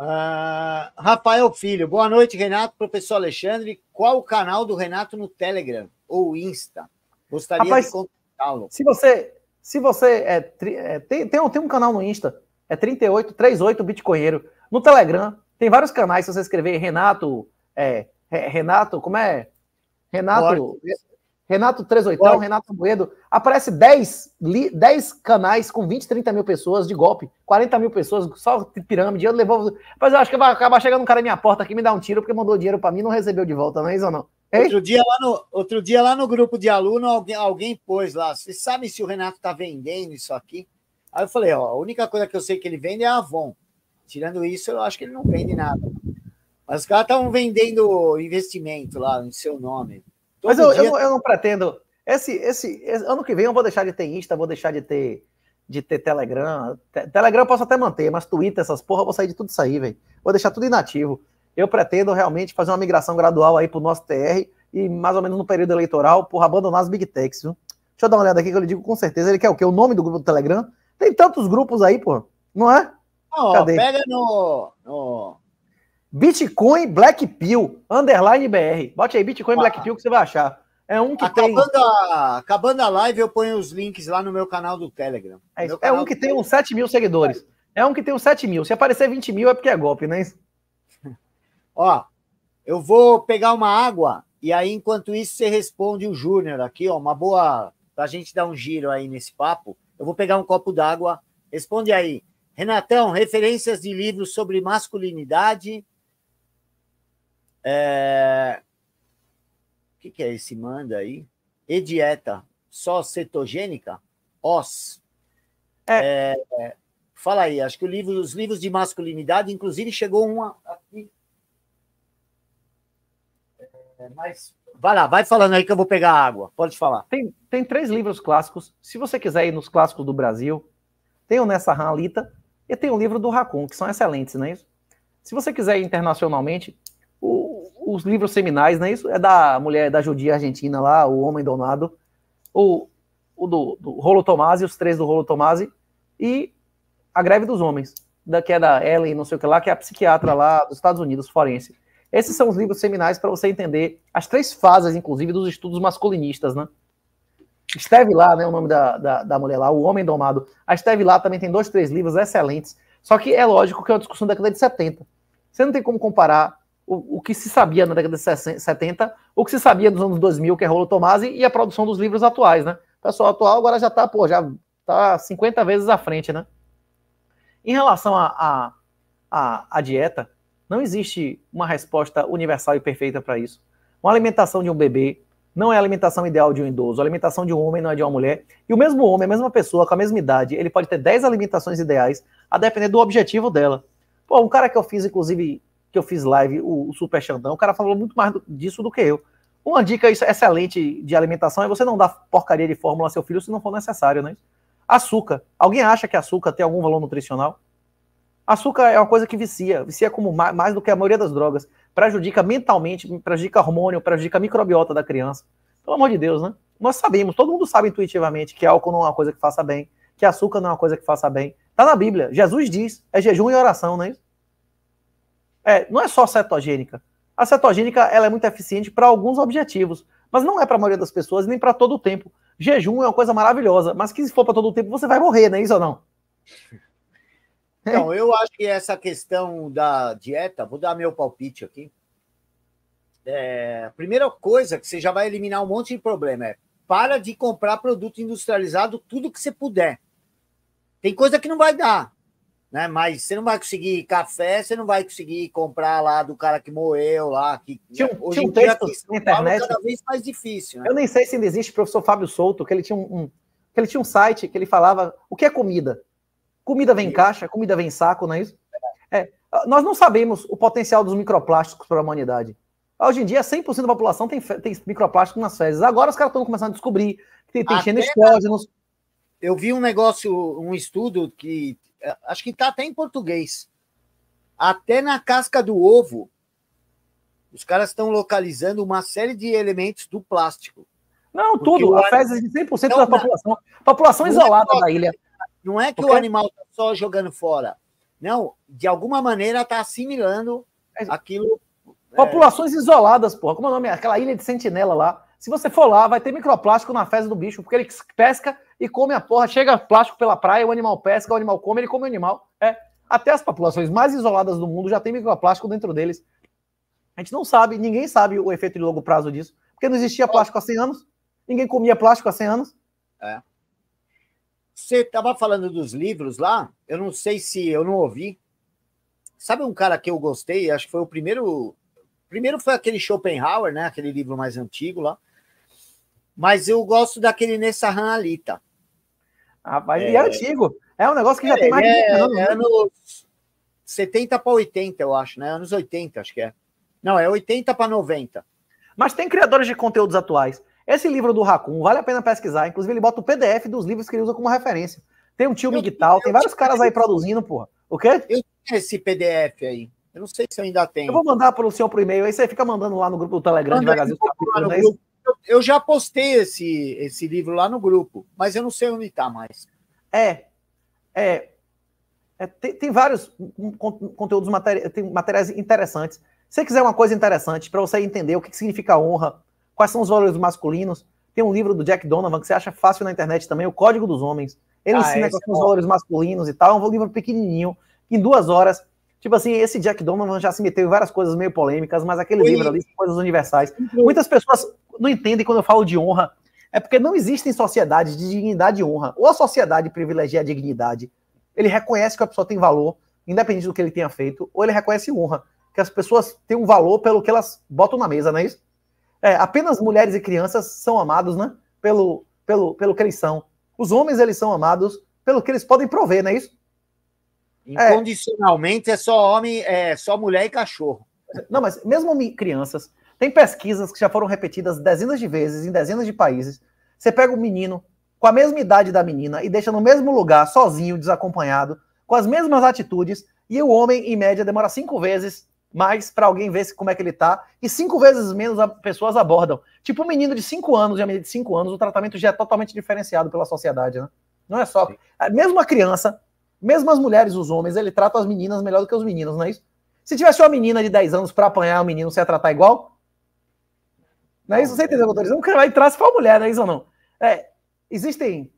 Uh, Rafael Filho, boa noite, Renato, professor Alexandre. Qual o canal do Renato no Telegram ou Insta? Gostaria Rapaz, de contá-lo. Se você, se você é, é, tem, tem, tem um canal no Insta, é 3838 38 Bitcoinheiro. No Telegram, tem vários canais, se você escrever Renato, é, Renato, como é? Renato. Cortes. Renato 38 Renato Moedo. Aparece 10, 10 canais com 20, 30 mil pessoas de golpe. 40 mil pessoas, só pirâmide. Eu levou. Mas eu acho que vai acabar chegando um cara na minha porta aqui, me dá um tiro, porque mandou dinheiro para mim não recebeu de volta, não é isso ou não? Outro dia, lá no, outro dia lá no grupo de aluno, alguém, alguém pôs lá. Vocês sabem se o Renato tá vendendo isso aqui? Aí eu falei, ó, a única coisa que eu sei que ele vende é a Avon. Tirando isso, eu acho que ele não vende nada. Mas os caras estavam vendendo investimento lá, em seu nome. Mas eu, dia... eu, eu, não pretendo. Esse, esse, esse, ano que vem eu vou deixar de ter Insta, vou deixar de ter de ter Telegram. Te, Telegram eu posso até manter, mas Twitter, essas porra, eu vou sair de tudo isso aí, velho. Vou deixar tudo inativo. Eu pretendo realmente fazer uma migração gradual aí pro nosso TR e mais ou menos no período eleitoral, por abandonar as big techs, viu? Deixa eu dar uma olhada aqui que eu lhe digo com certeza. Ele quer o quê? O nome do grupo do Telegram? Tem tantos grupos aí, porra. Não é? Cadê? pega no, no, Bitcoin Black Pill, underline BR. Bote aí Bitcoin Black Pill que você vai achar. É um que acabando tem. A, acabando a live, eu ponho os links lá no meu canal do Telegram. É, é um que tem uns 7 mil seguidores. É um que tem uns 7 mil. Se aparecer 20 mil é porque é golpe, né? ó, eu vou pegar uma água e aí, enquanto isso, você responde o Júnior aqui, ó. Uma boa. Pra gente dar um giro aí nesse papo. Eu vou pegar um copo d'água. Responde aí. Renatão, referências de livros sobre masculinidade é... O que, que é esse manda aí? E dieta só cetogênica? Os. É. é... Fala aí, acho que livro, os livros de masculinidade, inclusive chegou uma aqui. É, mas vai lá, vai falando aí que eu vou pegar água. Pode falar. Tem, tem três livros clássicos. Se você quiser ir nos clássicos do Brasil, tem o Nessa Ralita e tem o livro do Racon, que são excelentes, não é isso? Se você quiser ir internacionalmente, os livros seminais, né? Isso é da mulher da judia argentina lá, o Homem Donado, o, o do, do Rolo Tomasi, os três do Rolo Tomasi, e a greve dos homens, da, que é da Ellen, não sei o que lá, que é a psiquiatra lá dos Estados Unidos, forense. Esses são os livros seminais para você entender as três fases, inclusive, dos estudos masculinistas, né? Esteve lá, né? O nome da, da, da mulher lá, o Homem Domado. A Esteve lá também tem dois, três livros excelentes. Só que é lógico que é uma discussão da década de 70. Você não tem como comparar o, o, que se sabia na década de 70, o que se sabia nos anos 2000, que é Rolo Tomasi, e a produção dos livros atuais, né? O pessoal atual agora já está, pô, já tá 50 vezes à frente, né? Em relação à a, a, a, a, dieta, não existe uma resposta universal e perfeita para isso. Uma alimentação de um bebê não é a alimentação ideal de um idoso, a alimentação de um homem não é de uma mulher. E o mesmo homem, a mesma pessoa, com a mesma idade, ele pode ter 10 alimentações ideais, a depender do objetivo dela. Pô, um cara que eu fiz, inclusive, que eu fiz live, o, o Super Xandão, o cara falou muito mais do, disso do que eu. Uma dica excelente de alimentação é você não dar porcaria de fórmula ao seu filho se não for necessário, né? Açúcar. Alguém acha que açúcar tem algum valor nutricional? Açúcar é uma coisa que vicia, vicia como mais, mais do que a maioria das drogas. Prejudica mentalmente, prejudica hormônio, prejudica a microbiota da criança. Pelo amor de Deus, né? Nós sabemos, todo mundo sabe intuitivamente que álcool não é uma coisa que faça bem, que açúcar não é uma coisa que faça bem. Tá na Bíblia. Jesus diz, é jejum e oração, não é isso? É, não é só cetogênica. A cetogênica ela é muito eficiente para alguns objetivos, mas não é para a maioria das pessoas nem para todo o tempo. Jejum é uma coisa maravilhosa, mas que se for para todo o tempo você vai morrer, não é isso ou não? Então, eu acho que essa questão da dieta, vou dar meu palpite aqui. É, a primeira coisa que você já vai eliminar um monte de problema é para de comprar produto industrializado tudo que você puder. Tem coisa que não vai dar né? Mas você não vai conseguir café, você não vai conseguir comprar lá do cara que morreu lá. Que, né? tinha, Hoje tinha um texto na internet. cada vez mais difícil. Né? Eu nem sei se ainda existe o professor Fábio Souto, que ele tinha um, um, que ele tinha um site que ele falava o que é comida. Comida vem em caixa, comida vem saco, não é isso? É. é. Nós não sabemos o potencial dos microplásticos para a humanidade. Hoje em dia, 100% da população tem, tem microplástico nas fezes. Agora os caras estão começando a descobrir que tem, tem Até... Eu vi um negócio, um estudo que acho que está até em português. Até na casca do ovo, os caras estão localizando uma série de elementos do plástico. Não, tudo. A fezes de 100% então, da população. População é isolada é da ilha. Não é que o animal está só jogando fora. Não, de alguma maneira está assimilando aquilo. Né? Populações é... isoladas, porra. Como é o nome? Aquela ilha de sentinela lá. Se você for lá, vai ter microplástico na fezes do bicho, porque ele pesca e come a porra. Chega plástico pela praia, o animal pesca, o animal come, ele come o animal. É. Até as populações mais isoladas do mundo já tem microplástico dentro deles. A gente não sabe, ninguém sabe o efeito de longo prazo disso. Porque não existia plástico há 100 anos, ninguém comia plástico há 100 anos. É. Você estava falando dos livros lá, eu não sei se eu não ouvi. Sabe um cara que eu gostei? Acho que foi o primeiro. Primeiro foi aquele Schopenhauer, né? Aquele livro mais antigo lá. Mas eu gosto daquele ali, tá? Rapaz, é... e é antigo. É um negócio que é, já tem mais de 30 é, anos. É anos 70 para 80, eu acho, né? Anos 80, acho que é. Não, é 80 para 90. Mas tem criadores de conteúdos atuais. Esse livro do Raccoon vale a pena pesquisar. Inclusive, ele bota o PDF dos livros que ele usa como referência. Tem um tio Miguel, tem vários caras aí produzindo, porra. O quê? Eu tenho esse PDF aí. Eu não sei se eu ainda tenho. Eu vou mandar para o senhor por e-mail, aí você fica mandando lá no grupo do Telegram do Brasil. Magazine. no né? grupo, eu já postei esse, esse livro lá no grupo, mas eu não sei onde está mais. É, é, é tem, tem, vários conteúdos, tem materiais interessantes. Se você quiser uma coisa interessante para você entender o que, que significa honra, quais são os valores masculinos, tem um livro do Jack Donovan que você acha fácil na internet também, O Código dos Homens. Ele ah, ensina quais é são os valores masculinos e tal. É um livro pequenininho, em duas horas. Tipo assim, esse Jack Donovan já se meteu em várias coisas meio polêmicas, mas aquele livro ali, coisas universais. Muitas pessoas não entendem quando eu falo de honra. É porque não existem sociedades de dignidade e honra. Ou a sociedade privilegia a dignidade, ele reconhece que a pessoa tem valor, independente do que ele tenha feito, ou ele reconhece honra, que as pessoas têm um valor pelo que elas botam na mesa, não é isso? É, apenas mulheres e crianças são amados, né? Pelo, pelo, pelo que eles são. Os homens, eles são amados pelo que eles podem prover, não é isso? É. Incondicionalmente é, é só homem, é só mulher e cachorro. Não, mas mesmo crianças, tem pesquisas que já foram repetidas dezenas de vezes em dezenas de países. Você pega o um menino com a mesma idade da menina e deixa no mesmo lugar, sozinho, desacompanhado, com as mesmas atitudes, e o homem, em média, demora cinco vezes mais para alguém ver como é que ele tá, e cinco vezes menos as pessoas abordam. Tipo, um menino de cinco anos e a menina de cinco anos, o tratamento já é totalmente diferenciado pela sociedade, né? Não é só. Mesmo a criança, mesmo as mulheres, os homens, ele trata as meninas melhor do que os meninos, não é isso? Se tivesse uma menina de 10 anos para apanhar o um menino, você ia tratar igual? Não é isso? Você entendeu doutor? não eu cara vai entrar se for mulher, não é isso ou não? É, existem,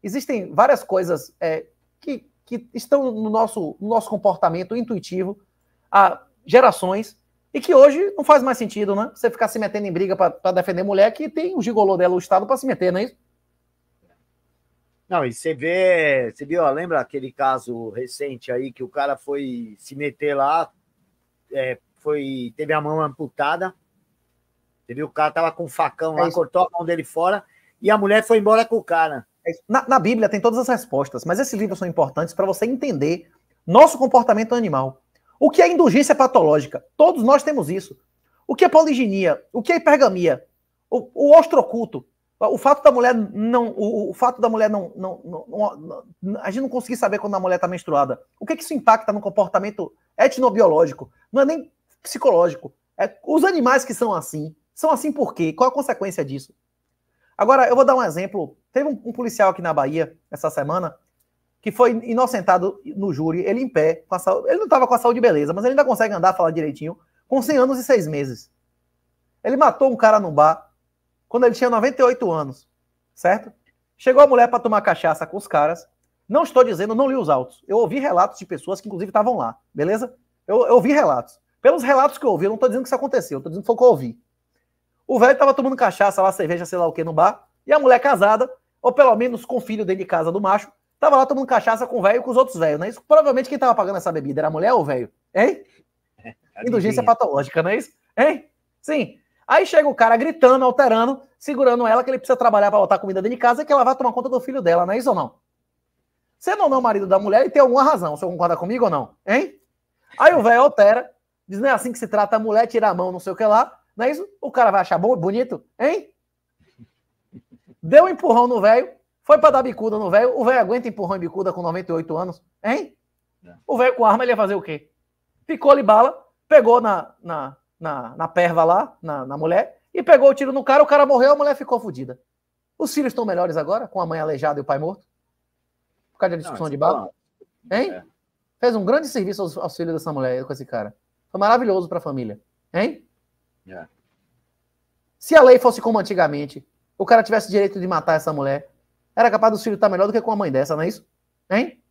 existem várias coisas é, que, que estão no nosso, no nosso comportamento intuitivo há gerações e que hoje não faz mais sentido, né? Você ficar se metendo em briga para defender mulher que tem um gigolô dela, o Estado, para se meter, não é isso? Não, e você vê, você viu, ó, lembra aquele caso recente aí que o cara foi se meter lá, é, foi teve a mão amputada, Entendeu? O cara tava com um facão lá, é cortou a mão dele fora e a mulher foi embora com o cara. É na, na, Bíblia tem todas as respostas, mas esses livros são importantes para você entender nosso comportamento animal. O que é indulgência patológica? Todos nós temos isso. O que é poliginia? O que é hipergamia? O, o ostroculto? O fato da mulher não. O, o fato da mulher não, não, não, não, A gente não conseguir saber quando a mulher está menstruada. O que, é que isso impacta no comportamento etnobiológico? Não é nem psicológico. É os animais que são assim. São assim por quê? Qual a consequência disso? Agora, eu vou dar um exemplo. Teve um, um policial aqui na Bahia, essa semana, que foi inocentado no júri, ele em pé, com a saúde, ele não estava com a saúde beleza, mas ele ainda consegue andar, falar direitinho, com 100 anos e 6 meses. Ele matou um cara num bar, quando ele tinha 98 anos, certo? Chegou a mulher para tomar cachaça com os caras. Não estou dizendo, não li os autos. Eu ouvi relatos de pessoas que, inclusive, estavam lá, beleza? Eu, eu ouvi relatos. Pelos relatos que eu ouvi, eu não estou dizendo que isso aconteceu, estou dizendo que foi o que eu ouvi. O velho tava tomando cachaça lá, cerveja, sei lá o que, no bar. E a mulher casada, ou pelo menos com filho dentro de casa do macho, tava lá tomando cachaça com o velho e com os outros velhos, né? Isso, provavelmente quem tava pagando essa bebida era a mulher ou o velho? Hein? É, Indulgência patológica, não é isso? Hein? Sim. Aí chega o cara gritando, alterando, segurando ela que ele precisa trabalhar para botar comida dentro de casa e que ela vai tomar conta do filho dela, não é isso ou não? Sendo ou não marido da mulher, ele tem alguma razão. Você concorda comigo ou não? Hein? Aí o velho altera, diz, não é assim que se trata a mulher, tira a mão, não sei o que lá. Não é isso? O cara vai achar bom, bonito, hein? Deu um empurrão no velho, foi para dar bicuda no velho. O velho aguenta empurrão e bicuda com 98 anos, hein? É. O velho com arma ele ia fazer o quê? ficou ali bala, pegou na, na, na, na perva lá, na, na mulher, e pegou o tiro no cara, o cara morreu, a mulher ficou fodida. Os filhos estão melhores agora, com a mãe aleijada e o pai morto? Por causa da discussão Não, de bala? Hein? É. Fez um grande serviço aos, aos filhos dessa mulher com esse cara. Foi maravilhoso para a família. Hein? É. Se a lei fosse como antigamente, o cara tivesse direito de matar essa mulher, era capaz do filho estar melhor do que com a mãe dessa, não é isso? Hein?